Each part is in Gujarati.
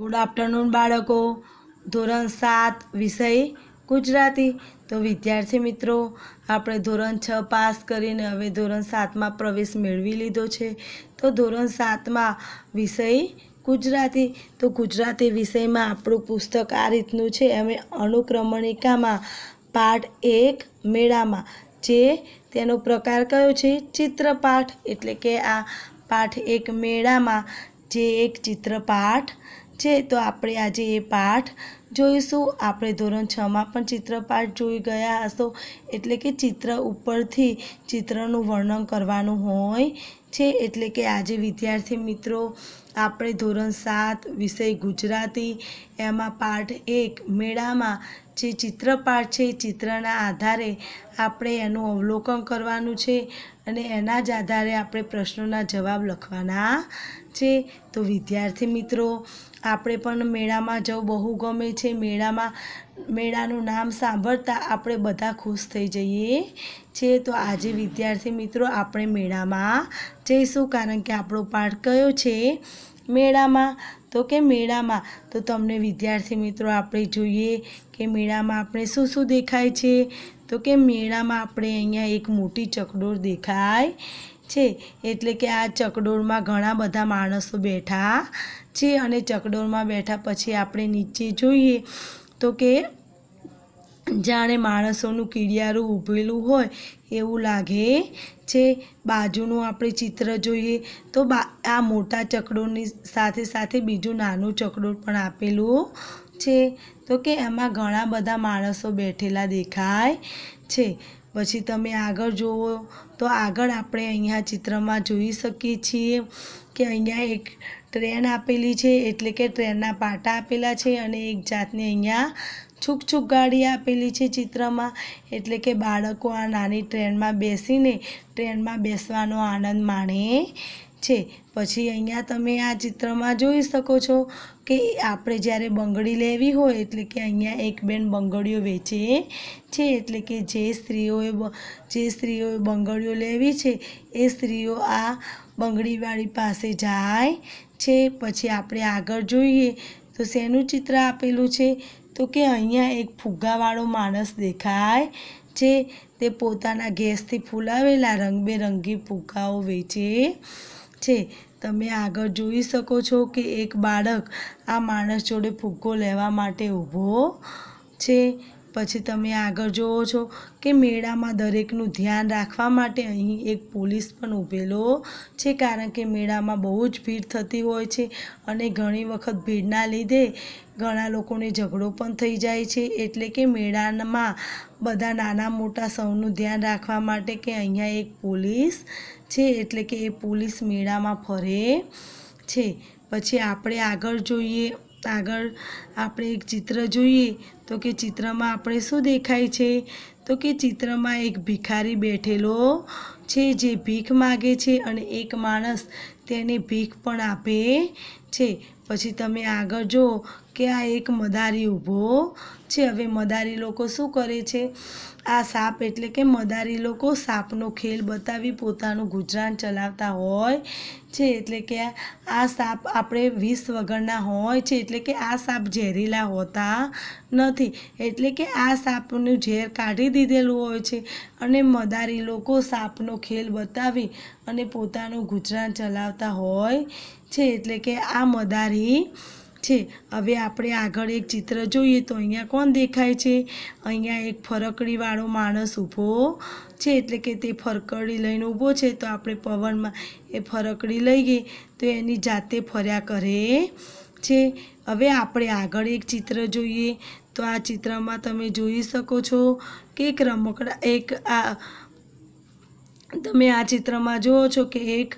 ગુડ આફ્ટરનૂન બાળકો ધોરણ સાત વિષય ગુજરાતી તો વિદ્યાર્થી મિત્રો આપણે ધોરણ છ પાસ કરીને હવે ધોરણ સાતમાં પ્રવેશ મેળવી લીધો છે તો ધોરણ સાતમાં વિષય ગુજરાતી તો ગુજરાતી વિષયમાં આપણું પુસ્તક આ રીતનું છે અમે અનુક્રમણિકામાં પાઠ એક મેળામાં જે તેનો પ્રકાર કયો છે ચિત્રપાઠ એટલે કે આ પાઠ એક મેળામાં જે એક ચિત્રપાઠ છે તો આપણે આજે એ પાઠ જોઈશું આપણે ધોરણ છમાં પણ ચિત્રપાઠ જોઈ ગયા હશો એટલે કે ચિત્ર ઉપરથી ચિત્રનું વર્ણન કરવાનું હોય છે એટલે કે આજે વિદ્યાર્થી મિત્રો આપણે ધોરણ સાત વિષય ગુજરાતી એમાં પાઠ એક મેળામાં જે ચિત્રપાઠ છે ચિત્રના આધારે આપણે એનું અવલોકન કરવાનું છે અને એના જ આધારે આપણે પ્રશ્નોના જવાબ લખવાના છે તો વિદ્યાર્થી મિત્રો આપણે પણ મેળામાં જવું બહુ ગમે છે મેળામાં મેળાનું નામ સાંભળતા આપણે બધા ખુશ થઈ જઈએ છીએ તો આજે વિદ્યાર્થી મિત્રો આપણે મેળામાં જઈશું કારણ કે આપણો પાઠ કયો છે મેળામાં તો કે મેળામાં તો તમને વિદ્યાર્થી મિત્રો આપણે જોઈએ કે મેળામાં આપણે શું શું દેખાય છે તો કે મેળામાં આપણે અહીંયા એક મોટી ચકડોર દેખાય છે એટલે કે આ ચકડોળમાં ઘણા બધા માણસો બેઠા છે અને ચકડોળમાં બેઠા પછી આપણે નીચે જોઈએ તો કે જાણે માણસોનું કીડિયારું ઊભેલું હોય એવું લાગે છે બાજુનું આપણે ચિત્ર જોઈએ તો આ મોટા ચકડોળની સાથે સાથે બીજું નાનું ચકડોળ પણ આપેલું છે તો કે એમાં ઘણા બધા માણસો બેઠેલા દેખાય છે પછી તમે આગળ જુઓ તો આગળ આપણે અહીંયા ચિત્રમાં જોઈ શકીએ છીએ કે અહીંયા એક ટ્રેન આપેલી છે એટલે કે ટ્રેનના પાટા આપેલા છે અને એક જાતની અહીંયા છૂક છૂક ગાડી આપેલી છે ચિત્રમાં એટલે કે બાળકો આ નાની ટ્રેનમાં બેસીને ટ્રેનમાં બેસવાનો આનંદ માણે છે પછી અહીંયા તમે આ ચિત્રમાં જોઈ શકો છો કે આપણે જ્યારે બંગડી લેવી હોય એટલે કે અહીંયા એક બેન બંગડીઓ વેચે છે એટલે કે જે સ્ત્રીઓએ જે સ્ત્રીઓએ બંગડીઓ લેવી છે એ સ્ત્રીઓ આ બંગડીવાળી પાસે જાય છે પછી આપણે આગળ જોઈએ તો શેનું ચિત્ર આપેલું છે તો કે અહીંયા એક ફુગ્ગાવાળો માણસ દેખાય છે તે પોતાના ગેસથી ફૂલાવેલા રંગબેરંગી ફુગ્ગાઓ વેચે છે તમે આગળ જોઈ શકો છો કે એક બાળક આ માણસ જોડે ફુગ્ગો લેવા માટે ઊભો છે પછી તમે આગળ જુઓ છો કે મેળામાં દરેકનું ધ્યાન રાખવા માટે અહીં એક પોલીસ પણ ઊભેલો છે કારણ કે મેળામાં બહુ જ ભીડ થતી હોય છે અને ઘણી વખત ભીડના લીધે ઘણા લોકોને ઝઘડો પણ થઈ જાય છે એટલે કે મેળામાં બધા નાના મોટા સૌનું ધ્યાન રાખવા માટે કે અહીંયા એક પોલીસ છે એટલે કે એ પોલીસ મેળામાં ફરે છે પછી આપણે આગળ જોઈએ આગળ આપણે એક ચિત્ર જોઈએ તો કે ચિત્રમાં આપણે શું દેખાય છે તો કે ચિત્રમાં એક ભિખારી બેઠેલો છે જે ભીખ માગે છે અને એક માણસ તેને ભીખ પણ આપે છે પછી તમે આગળ જુઓ કે આ એક મદારી ઊભો છે હવે મદારી લોકો શું કરે છે આ સાપ એટલે કે મદારી લોકો સાપનો ખેલ બતાવી પોતાનું ગુજરાન ચલાવતા હોય છે એટલે કે આ સાપ આપણે વિષ વગરના હોય છે એટલે કે આ સાપ ઝેરીલા હોતા નથી એટલે કે આ સાપનું ઝેર કાઢી દીધેલું હોય છે અને મદારી લોકો સાપનો ખેલ બતાવી અને પોતાનું ગુજરાન ચલાવતા હોય છે એટલે કે આ મદારી છે હવે આપણે આગળ એક ચિત્ર જોઈએ તો અહીંયા કોણ દેખાય છે અહીંયા એક ફરકડીવાળો માણસ ઊભો છે એટલે કે તે ફરકડી લઈને ઊભો છે તો આપણે પવનમાં એ ફરકડી લઈએ તો એની જાતે ફર્યા કરે છે હવે આપણે આગળ એક ચિત્ર જોઈએ તો આ ચિત્રમાં તમે જોઈ શકો છો કે એક રમકડા એક આ તમે આ ચિત્રમાં જુઓ છો કે એક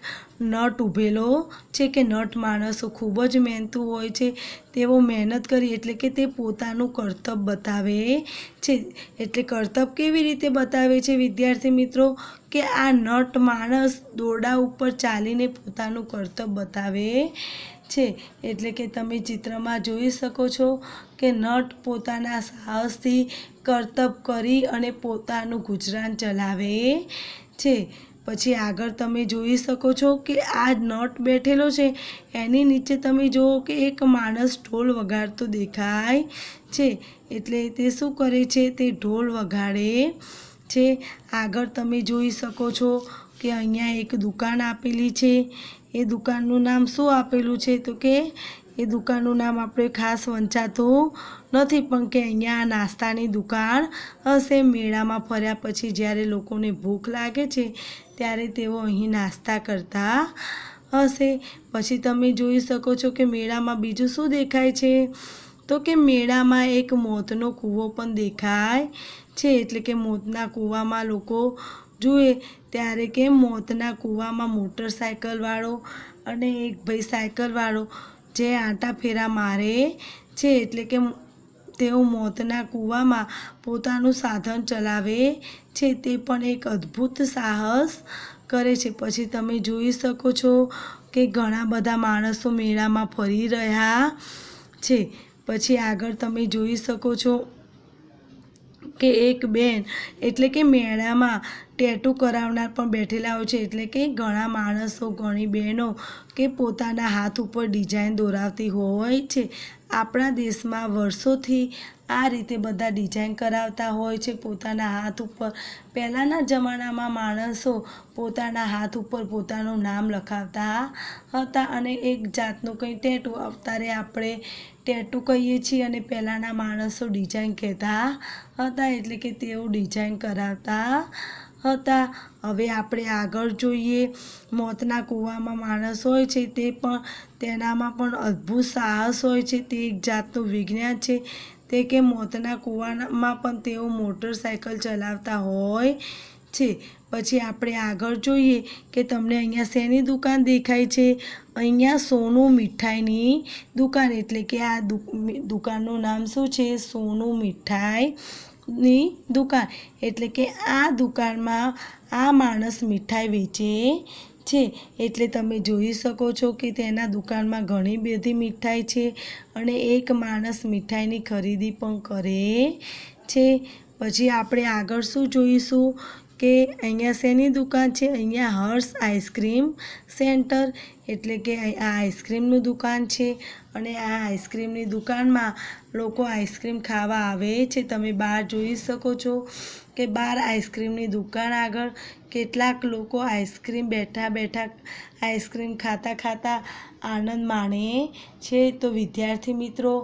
નટ ઊભેલો છે કે નટ માણસો ખૂબ જ મહેનતું હોય છે તેઓ મહેનત કરી એટલે કે તે પોતાનું કર્તવ્ય બતાવે છે એટલે કર્તવ્ય કેવી રીતે બતાવે છે વિદ્યાર્થી મિત્રો કે આ નટ માણસ દોરડા ઉપર ચાલીને પોતાનું કર્તવ્ય બતાવે છે એટલે કે તમે ચિત્રમાં જોઈ શકો છો કે નટ પોતાના સાહસથી કર્તવ્ય કરી અને પોતાનું ગુજરાન ચલાવે છે પછી આગળ તમે જોઈ શકો છો કે આ નટ બેઠેલો છે એની નીચે તમે જુઓ કે એક માણસ ઢોલ વગાડતો દેખાય છે એટલે તે શું કરે છે તે ઢોલ વગાડે છે આગળ તમે જોઈ શકો છો કે અહીંયા એક દુકાન આપેલી છે એ દુકાનનું નામ શું આપેલું છે તો કે એ દુકાનનું નામ આપણે ખાસ વંચાતું નથી પણ કે અહીંયા નાસ્તાની દુકાન હશે મેળામાં ફર્યા પછી જ્યારે લોકોને ભૂખ લાગે છે ત્યારે તેઓ અહીં નાસ્તા કરતા હશે પછી તમે જોઈ શકો છો કે મેળામાં બીજું શું દેખાય છે તો કે મેળામાં એક મોતનો કૂવો પણ દેખાય છે એટલે કે મોતના કૂવામાં લોકો જુએ ત્યારે કે મોતના કૂવામાં મોટરસાયકલવાળો અને એક ભાઈ સાયકલવાળો જે આંટા ફેરા મારે છે એટલે કે તેઓ મોતના કૂવામાં પોતાનું સાધન ચલાવે છે તે પણ એક અદ્ભુત સાહસ કરે છે પછી તમે જોઈ શકો છો કે ઘણા બધા માણસો મેળામાં ફરી રહ્યા છે પછી આગળ તમે જોઈ શકો છો કે એક બેન એટલે કે મેળામાં ટેટુ કરાવનાર પણ બેઠેલા હોય છે એટલે કે ઘણા માણસો ઘણી બહેનો કે પોતાના હાથ ઉપર ડિઝાઇન દોરાવતી હોય છે આપણા દેશમાં વર્ષોથી આ રીતે બધા ડિઝાઇન કરાવતા હોય છે પોતાના હાથ ઉપર પહેલાંના જમાનામાં માણસો પોતાના હાથ ઉપર પોતાનું નામ લખાવતા હતા અને એક જાતનું કંઈ ટેટુ અત્યારે આપણે ટેટુ કહીએ છીએ અને પહેલાંના માણસો ડિઝાઇન કહેતા હતા એટલે કે તેઓ ડિઝાઇન કરાવતા હતા હવે આપણે આગળ જોઈએ મોતના કૂવામાં માણસ હોય છે તે પણ તેનામાં પણ અદ્ભુત સાહસ હોય છે તે એક જાતનું વિજ્ઞાન છે તે કે મોતના કૂવામાં પણ તેઓ મોટરસાયકલ ચલાવતા હોય છે પછી આપણે આગળ જોઈએ કે તમને અહીંયા શેની દુકાન દેખાય છે અહીંયા સોનું મીઠાઈની દુકાન એટલે કે આ દુકાનનું નામ શું છે સોનું મીઠાઈ ની દુકાન એટલે કે આ દુકાનમાં આ માણસ મીઠાઈ વેચે છે એટલે તમે જોઈ શકો છો કે તેના દુકાનમાં ઘણી બધી મીઠાઈ છે અને એક માણસ મીઠાઈની ખરીદી પણ કરે છે પછી આપણે આગળ શું જોઈશું કે અહીંયા શેની દુકાન છે અહીંયા હર્ષ આઈસ્ક્રીમ સેન્ટર એટલે કે આ આઈસ્ક્રીમનું દુકાન છે અને આ આઈસ્ક્રીમની દુકાનમાં લોકો આઈસ્ક્રીમ ખાવા આવે છે તમે બહાર જોઈ શકો છો કે બહાર આઈસ્ક્રીમની દુકાન આગળ કેટલાક લોકો આઈસ્ક્રીમ બેઠા બેઠા આઈસ્ક્રીમ ખાતા ખાતા આનંદ માણે છે તો વિદ્યાર્થી મિત્રો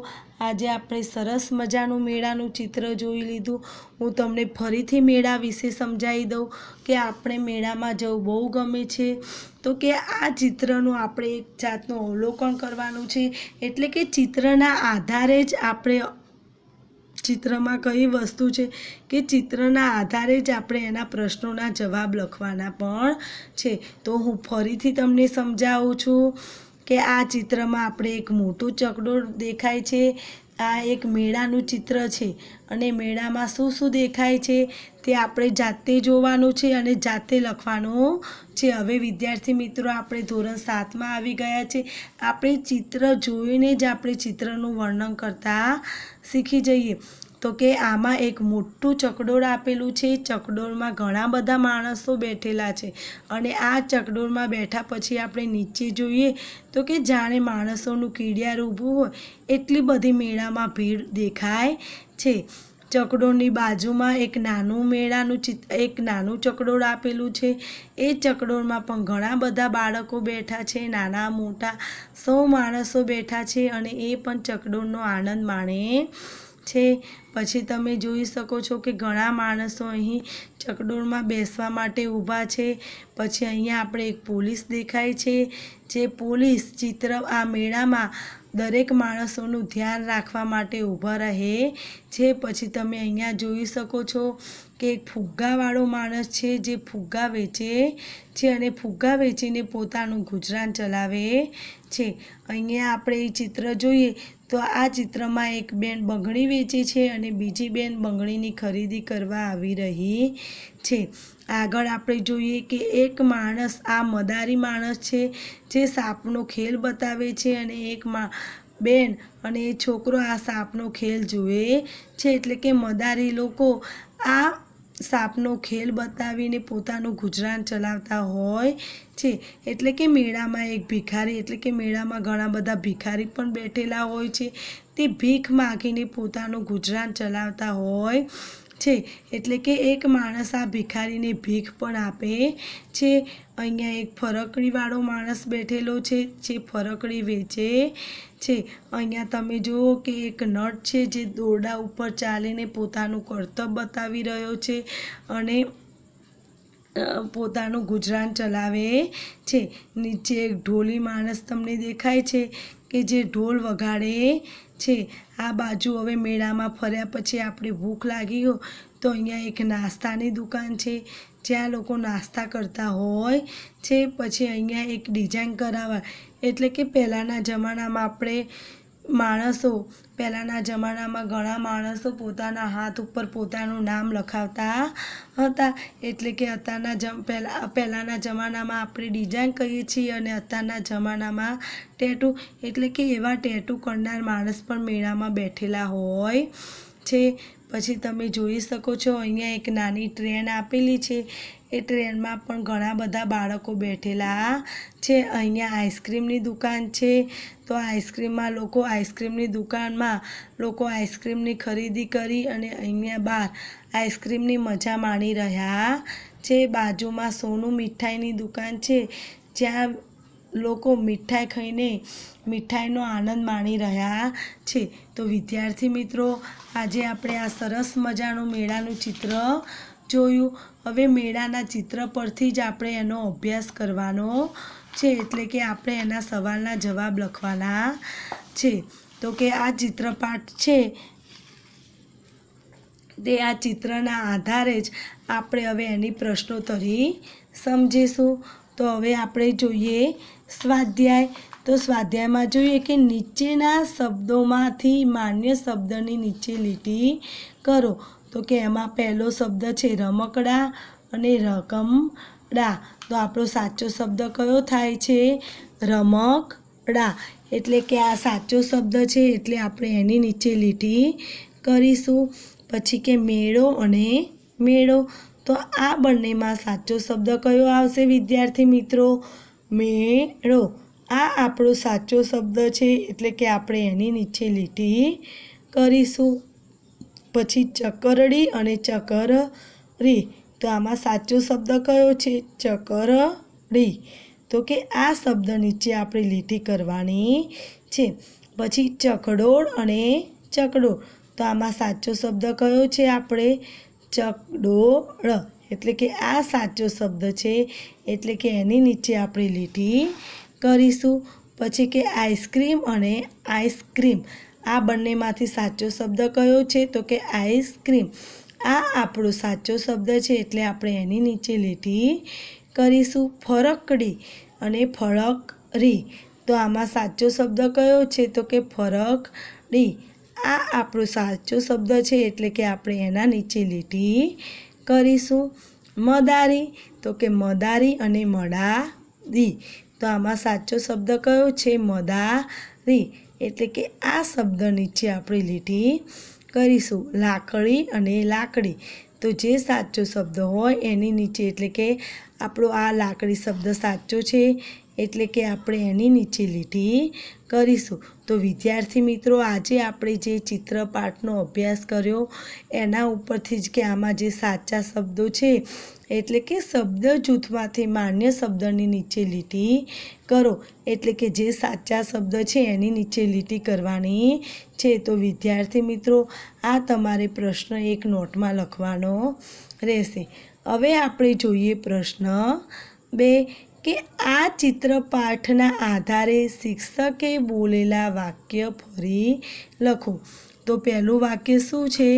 આજે આપણે સરસ મજાનું મેળાનું ચિત્ર જોઈ લીધું હું તમને ફરીથી મેળા વિશે સમજાવી દઉં કે આપણે મેળામાં જવું બહુ ગમે છે તો કે આ ચિત્રનું આપણે એક જાતનું અવલોકન કરવાનું છે એટલે કે ચિત્રના આધારે જ આપણે ચિત્રમાં કઈ વસ્તુ છે કે ચિત્રના આધારે જ આપણે એના પ્રશ્નોના જવાબ લખવાના પણ છે તો હું ફરીથી તમને સમજાવું છું કે આ ચિત્રમાં આપણે એક મોટો ચકડો દેખાય છે આ એક મેળાનું ચિત્ર છે અને મેળામાં શું શું દેખાય છે તે આપણે જાતે જોવાનું છે અને જાતે લખવાનું છે હવે વિદ્યાર્થી મિત્રો આપણે ધોરણ સાતમાં આવી ગયા છે આપણે ચિત્ર જોઈને જ આપણે ચિત્રનું વર્ણન કરતા શીખી જઈએ તો કે આમાં એક મોટું ચકડોળ આપેલું છે ચકડોળમાં ઘણા બધા માણસો બેઠેલા છે અને આ ચકડોળમાં બેઠા પછી આપણે નીચે જોઈએ તો કે જાણે માણસોનું કીડિયાર ઊભું હોય એટલી બધી મેળામાં ભીડ દેખાય છે ચકડોળની બાજુમાં એક નાનું મેળાનું ચિત્ર એક નાનું ચકડોળ આપેલું છે એ ચકડોળમાં પણ ઘણા બધા બાળકો બેઠા છે નાના મોટા સૌ માણસો બેઠા છે અને એ પણ ચકડોળનો આનંદ માણે છે પછી તમે જોઈ શકો છો કે ઘણા માણસો અહીં ચકડોળમાં બેસવા માટે ઊભા છે પછી અહીંયા આપણે એક પોલીસ દેખાય છે જે પોલીસ ચિત્ર આ મેળામાં દરેક માણસોનું ધ્યાન રાખવા માટે ઊભા રહે છે પછી તમે અહીંયા જોઈ શકો છો કે એક ફુગ્ગાવાળો માણસ છે જે ફુગ્ગા વેચે છે અને ફુગ્ગા વેચીને પોતાનું ગુજરાન ચલાવે છે અહીંયા આપણે ચિત્ર જોઈએ તો આ ચિત્રમાં એક બેન બંગણી વેચે છે અને બીજી બેન બંગણીની ખરીદી કરવા આવી રહી છે આગળ આપણે જોઈએ કે એક માણસ આ મદારી માણસ છે જે સાપનો ખેલ બતાવે છે અને એક મા બેન અને એ છોકરો આ સાપનો ખેલ જુએ છે એટલે કે મદારી લોકો આ સાપનો ખેલ બતાવીને પોતાનું ગુજરાન ચલાવતા હોય છે એટલે કે મેળામાં એક ભિખારી એટલે કે મેળામાં ઘણા બધા ભિખારી પણ બેઠેલા હોય છે તે ભીખ માગીને પોતાનું ગુજરાન ચલાવતા હોય છે એટલે કે એક માણસ આ ભિખારીને ભીખ પણ આપે છે અહીંયા એક ફરકડીવાળો માણસ બેઠેલો છે જે ફરકડી વેચે છે અહીંયા તમે જુઓ કે એક નટ છે જે દોરડા ઉપર ચાલીને પોતાનું કર્તવ્ય બતાવી રહ્યો છે અને પોતાનું ગુજરાન ચલાવે છે નીચે એક ઢોલી માણસ તમને દેખાય છે કે જે ઢોલ વગાડે છે આ બાજુ હવે મેળામાં ફર્યા પછી આપણે ભૂખ લાગી ગયો તો અહીંયા એક નાસ્તાની દુકાન છે જ્યાં લોકો નાસ્તા કરતા હોય છે પછી અહીંયા એક ડિઝાઇન કરાવવા એટલે કે પહેલાંના જમાનામાં આપણે માણસો પહેલાંના જમાનામાં ઘણા માણસો પોતાના હાથ ઉપર પોતાનું નામ લખાવતા હતા એટલે કે અત્યારના જમ પહેલાં પહેલાંના જમાનામાં આપણે ડિઝાઇન કહીએ છીએ અને અત્યારના જમાનામાં ટેટુ એટલે કે એવા ટેટુ કરનાર માણસ પણ મેળામાં બેઠેલા હોય છે પછી તમે જોઈ શકો છો અહીંયા એક નાની ટ્રેન આપેલી છે એ ટ્રેનમાં પણ ઘણા બધા બાળકો બેઠેલા છે અહીંયા આઈસ્ક્રીમની દુકાન છે તો આઈસ્ક્રીમમાં લોકો આઈસ્ક્રીમની દુકાનમાં લોકો આઈસ્ક્રીમની ખરીદી કરી અને અહીંયા બહાર આઈસ્ક્રીમની મજા માણી રહ્યા છે બાજુમાં સોનું મીઠાઈની દુકાન છે જ્યાં લોકો મીઠાઈ ખાઈને મીઠાઈનો આનંદ માણી રહ્યા છે તો વિદ્યાર્થી મિત્રો આજે આપણે આ સરસ મજાનું મેળાનું ચિત્ર જોયું હવે મેળાના ચિત્ર પરથી જ આપણે એનો અભ્યાસ કરવાનો છે એટલે કે આપણે એના સવાલના જવાબ લખવાના છે તો કે આ ચિત્રપાઠ છે તે આ ચિત્રના આધારે જ આપણે હવે એની પ્રશ્નોત્તરી સમજીશું તો હવે આપણે જોઈએ સ્વાધ્યાય તો સ્વાધ્યાયમાં જોઈએ કે નીચેના શબ્દોમાંથી માન્ય શબ્દની નીચે લીટી કરો તો કે એમાં પહેલો શબ્દ છે રમકડા અને રકમડા તો આપણો સાચો શબ્દ કયો થાય છે રમકડા એટલે કે આ સાચો શબ્દ છે એટલે આપણે એની નીચે લીટી કરીશું પછી કે મેળો અને મેળો તો આ બંનેમાં સાચો શબ્દ કયો આવશે વિદ્યાર્થી મિત્રો મેળો આ આપણો સાચો શબ્દ છે એટલે કે આપણે એની નીચે લીટી કરીશું પછી ચકરડી અને ચકરરી તો આમાં સાચો શબ્દ કયો છે ચકરડી તો કે આ શબ્દ નીચે આપણે લીટી કરવાની છે પછી ચકડોળ અને ચકડોળ તો આમાં સાચો શબ્દ કયો છે આપણે ચકડોળ એટલે કે આ સાચો શબ્દ છે એટલે કે એની નીચે આપણે લીટી કરીશું પછી કે આઈસ્ક્રીમ અને આઈસ્ક્રીમ આ બંનેમાંથી સાચો શબ્દ કયો છે તો કે આઈસ્ક્રીમ આ આપણો સાચો શબ્દ છે એટલે આપણે એની નીચે લીટી કરીશું ફરકડી અને ફળકરી તો આમાં સાચો શબ્દ કયો છે તો કે ફરકડી આ આપણો સાચો શબ્દ છે એટલે કે આપણે એના નીચે લીટી કરીશું મદારી તો કે મદારી અને મડારી તો આમાં સાચો શબ્દ કયો છે મદારી એટલે કે આ શબ્દ નીચે આપણે લીટી કરીશું લાકડી અને લાકડી તો જે સાચો શબ્દ હોય એની નીચે એટલે કે આપણો આ લાકડી શબ્દ સાચો છે એટલે કે આપણે એની નીચે લીટી કરીશું તો વિદ્યાર્થી મિત્રો આજે આપણે જે ચિત્રપાઠનો અભ્યાસ કર્યો એના ઉપરથી જ કે આમાં જે સાચા શબ્દો છે એટલે કે શબ્દ જૂથમાંથી માન્ય શબ્દની નીચે લીટી કરો એટલે કે જે સાચા શબ્દ છે એની નીચે લીટી કરવાની છે તો વિદ્યાર્થી મિત્રો આ તમારે પ્રશ્ન એક નોટમાં લખવાનો રહેશે હવે આપણે જોઈએ પ્રશ્ન બે કે આ ચિત્રપાઠના આધારે શિક્ષકે બોલેલા વાક્ય ફરી લખો તો પહેલું વાક્ય શું છે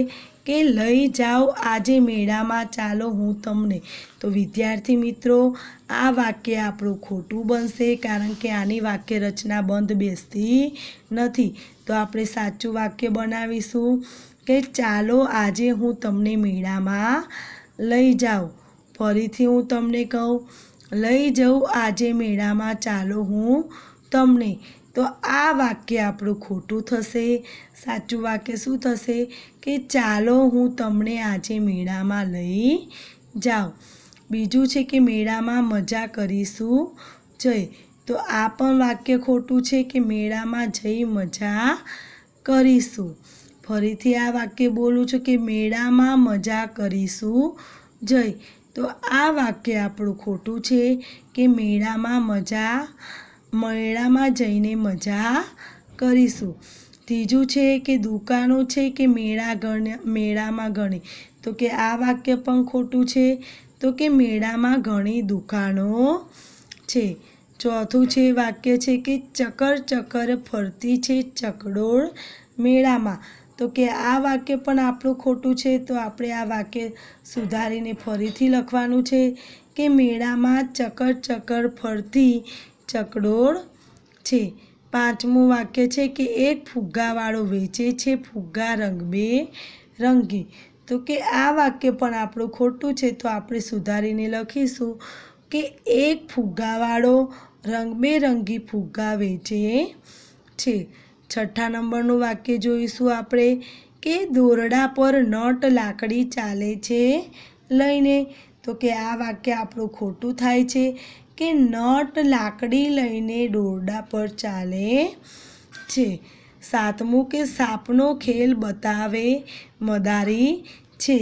કે લઈ જાઓ આજે મેળામાં ચાલો હું તમને તો વિદ્યાર્થી મિત્રો આ વાક્ય આપણું ખોટું બનશે કારણ કે આની વાક્ય રચના બંધ બેસતી નથી તો આપણે સાચું વાક્ય બનાવીશું કે ચાલો આજે હું તમને મેળામાં લઈ જાઉં ફરીથી હું તમને કહું લઈ જઉં આજે મેળામાં ચાલો હું તમને તો આ વાક્ય આપણું ખોટું થશે સાચું વાક્ય શું થશે કે ચાલો હું તમને આજે મેળામાં લઈ જાઉં બીજું છે કે મેળામાં મજા કરીશું જઈ તો આ પણ વાક્ય ખોટું છે કે મેળામાં જઈ મજા કરીશું ફરીથી આ વાક્ય બોલું છું કે મેળામાં મજા કરીશું જઈ તો આ વાક્ય આપણું ખોટું છે કે મેળામાં મજા મેળામાં જઈને મજા કરીશું ત્રીજું છે કે દુકાનો છે કે મેળા ગણે મેળામાં ગણે તો કે આ વાક્ય પણ ખોટું છે તો કે મેળામાં ઘણી દુકાનો છે ચોથું છે વાક્ય છે કે ચકર ચકર ફરતી છે ચકડોળ મેળામાં તો કે આ વાક્ય પણ આપણું ખોટું છે તો આપણે આ વાક્ય સુધારીને ફરીથી લખવાનું છે કે મેળામાં ચકર ચકર ફરતી ચકડોળ છે પાંચમું વાક્ય છે કે એક ફુગ્ગાવાળો વેચે છે ફુગ્ગા રંગ બે રંગી તો કે આ વાક્ય પણ આપણું ખોટું છે તો આપણે સુધારીને લખીશું કે એક ફુગ્ગાવાળો રંગબેરંગી ફુગ્ગા વેચે છે છઠ્ઠા નંબરનું વાક્ય જોઈશું આપણે કે દોરડા પર નટ લાકડી ચાલે છે લઈને તો કે આ વાક્ય આપણું ખોટું થાય છે કે નટ લાકડી લઈને દોરડા પર ચાલે છે સાતમું કે સાપનો ખેલ બતાવે મદારી છે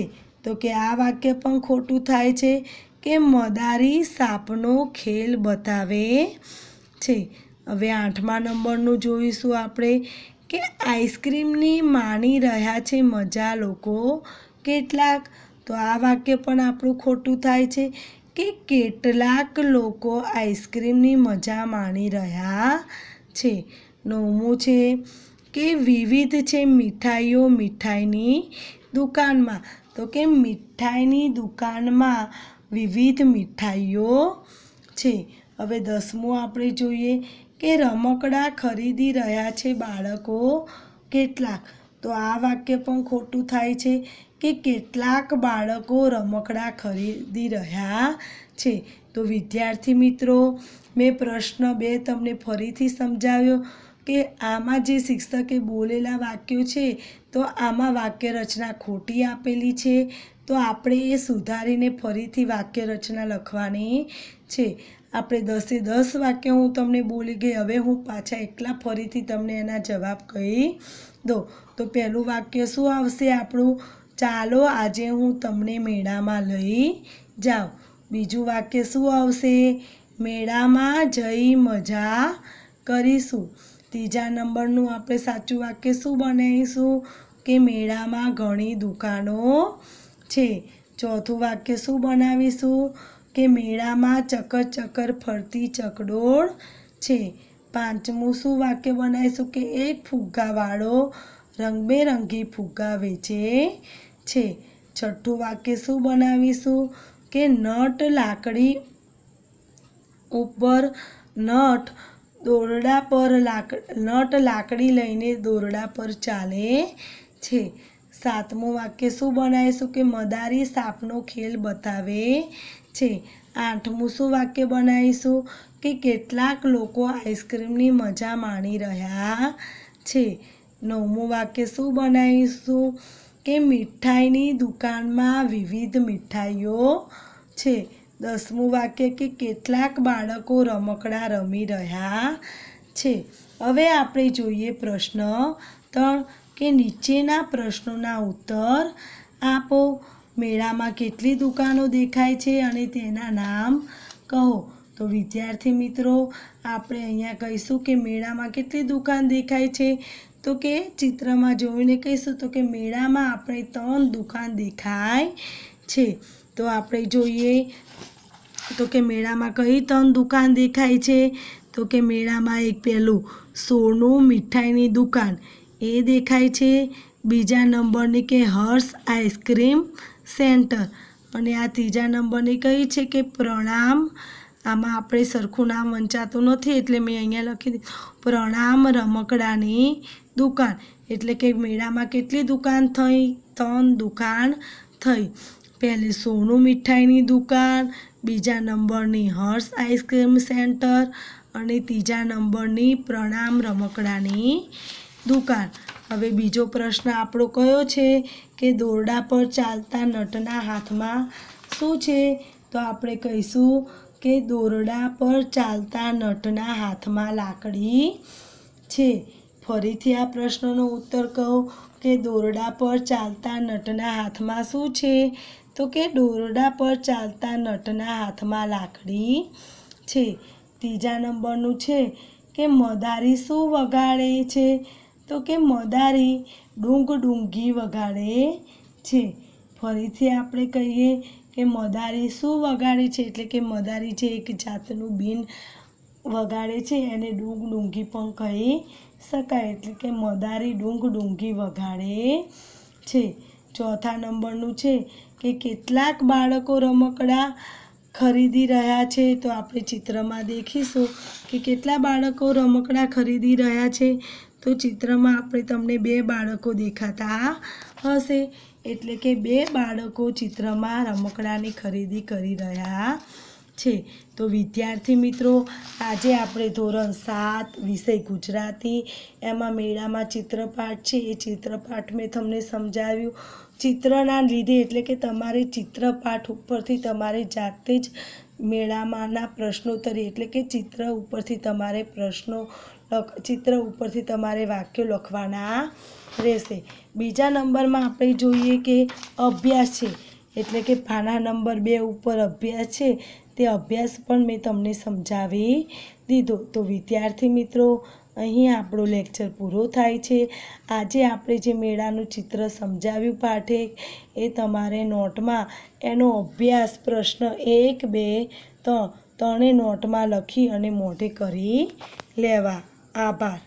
તો કે આ વાક્ય પણ ખોટું થાય છે કે મદારી સાપનો ખેલ બતાવે છે હવે આઠમા નંબરનું જોઈશું આપણે કે આઈસ્ક્રીમની માણી રહ્યા છે મજા લોકો કેટલાક તો આ વાક્ય પણ આપણું ખોટું થાય છે કે કેટલાક લોકો આઈસ્ક્રીમની મજા માણી રહ્યા છે નવમું છે કે વિવિધ છે મીઠાઈઓ મીઠાઈની દુકાનમાં તો કે મીઠાઈની દુકાનમાં વિવિધ મીઠાઈઓ છે હવે દસમું આપણે જોઈએ કે રમકડાં ખરીદી રહ્યા છે બાળકો કેટલાક તો આ વાક્ય પણ ખોટું થાય છે કે કેટલાક બાળકો રમકડાં ખરીદી રહ્યા છે તો વિદ્યાર્થી મિત્રો મેં પ્રશ્ન બે તમને ફરીથી સમજાવ્યો કે આમાં જે શિક્ષકે બોલેલા વાક્યો છે તો આમાં વાક્ય રચના ખોટી આપેલી છે તો આપણે એ સુધારીને ફરીથી વાક્ય રચના લખવાની છે આપણે દસે દસ વાક્ય હું તમને બોલી ગઈ હવે હું પાછા એકલા ફરીથી તમને એના જવાબ કહી દો તો પહેલું વાક્ય શું આવશે આપણું ચાલો આજે હું તમને મેળામાં લઈ જાઉં બીજું વાક્ય શું આવશે મેળામાં જઈ મજા કરીશું ત્રીજા નંબરનું આપણે સાચું વાક્ય શું બનાવીશું કે મેળામાં ઘણી દુકાનો છે ચોથું વાક્ય શું બનાવીશું કે મેળામાં ચકર ચકર ફરતી ચકડોળ છે પાંચમું શું વાક્ય બનાવીશું કે એક ફુગ્ગાવાળો રંગબેરંગી ફુગ્ગા વેચે છે છઠ્ઠું વાક્ય શું બનાવીશું કે નટ લાકડી ઉપર નટ દોરડા પર લાક નટ લાકડી લઈને દોરડા પર ચાલે છે સાતમું વાક્ય શું બનાવીશું કે મદારી સાપનો ખેલ બતાવે છે આઠમું શું વાક્ય બનાવીશું કે કેટલાક લોકો આઈસ્ક્રીમની મજા માણી રહ્યા છે નવમું વાક્ય શું બનાવીશું કે મીઠાઈની દુકાનમાં વિવિધ મીઠાઈઓ છે દસમું વાક્ય કે કેટલાક બાળકો રમકડા રમી રહ્યા છે હવે આપણે જોઈએ પ્રશ્ન ત્રણ કે નીચેના પ્રશ્નોના ઉત્તર આપો મેળામાં કેટલી દુકાનો દેખાય છે અને તેના નામ કહો તો વિદ્યાર્થી મિત્રો આપણે અહીંયા કહીશું કે મેળામાં કેટલી દુકાન દેખાય છે તો કે ચિત્રમાં જોઈને કહીશું તો કે મેળામાં આપણે ત્રણ દુકાન દેખાય છે તો આપણે જોઈએ તો કે મેળામાં કઈ ત્રણ દુકાન દેખાય છે તો કે મેળામાં એક પહેલું સોનું મીઠાઈની દુકાન એ દેખાય છે બીજા નંબરની કે હર્ષ આઈસ્ક્રીમ સેન્ટર અને આ ત્રીજા નંબરની કઈ છે કે પ્રણામ આમાં આપણે સરખું નામ વંચાતું નથી એટલે મેં અહીંયા લખી દીધું પ્રણામ રમકડાની દુકાન એટલે કે મેળામાં કેટલી દુકાન થઈ ત્રણ દુકાન થઈ પહેલી સોનું મીઠાઈની દુકાન બીજા નંબરની હર્ષ આઈસ્ક્રીમ સેન્ટર અને ત્રીજા નંબરની પ્રણામ રમકડાની દુકાન હવે બીજો પ્રશ્ન આપણો કયો છે કે દોરડા પર ચાલતા નટના હાથમાં શું છે તો આપણે કહીશું કે દોરડા પર ચાલતા નટના હાથમાં લાકડી છે ફરીથી આ પ્રશ્નનો ઉત્તર કહો કે દોરડા પર ચાલતા નટના હાથમાં શું છે તો કે દોરડા પર ચાલતા નટના હાથમાં લાકડી છે ત્રીજા નંબરનું છે કે મદારી શું વગાડે છે તો કે મદારી ડુંગ ડુંગી વગાડે છે ફરીથી આપણે કહીએ કે મદારી શું વગાડે છે એટલે કે મદારી છે એક જાતનું બિન વગાડે છે એને ડુંગ ડુંગી પણ કહી શકાય એટલે કે મદારી ડુંગ ડુંગી વગાડે છે ચોથા નંબરનું છે કે કેટલાક બાળકો રમકડા ખરીદી રહ્યા છે તો આપણે ચિત્રમાં દેખીશું કે કેટલા બાળકો રમકડા ખરીદી રહ્યા છે તો ચિત્રમાં આપણે તમને બે બાળકો દેખાતા હશે એટલે કે બે બાળકો ચિત્રમાં રમકડાની ખરીદી કરી રહ્યા છે તો વિદ્યાર્થી મિત્રો આજે આપણે ધોરણ સાત વિષય ગુજરાતી એમાં મેળામાં ચિત્રપાઠ છે એ ચિત્રપાઠ મેં તમને સમજાવ્યું ચિત્રના લીધે એટલે કે તમારે ચિત્રપાઠ ઉપરથી તમારે જાતે જ મેળામાંના પ્રશ્નોત્તરી એટલે કે ચિત્ર ઉપરથી તમારે પ્રશ્નો લખ ચિત્ર ઉપરથી તમારે વાક્યો લખવાના રહેશે બીજા નંબરમાં આપણે જોઈએ કે અભ્યાસ છે એટલે કે પાના નંબર બે ઉપર અભ્યાસ છે તે અભ્યાસ પણ મેં તમને સમજાવી દીધો તો વિદ્યાર્થી મિત્રો અહીં આપણો લેક્ચર પૂરો થાય છે આજે આપણે જે મેળાનું ચિત્ર સમજાવ્યું પાઠે એ તમારે નોટમાં એનો અભ્યાસ પ્રશ્ન એક બે ત્રણ ત્રણે નોટમાં લખી અને મોઢે કરી લેવા 阿坝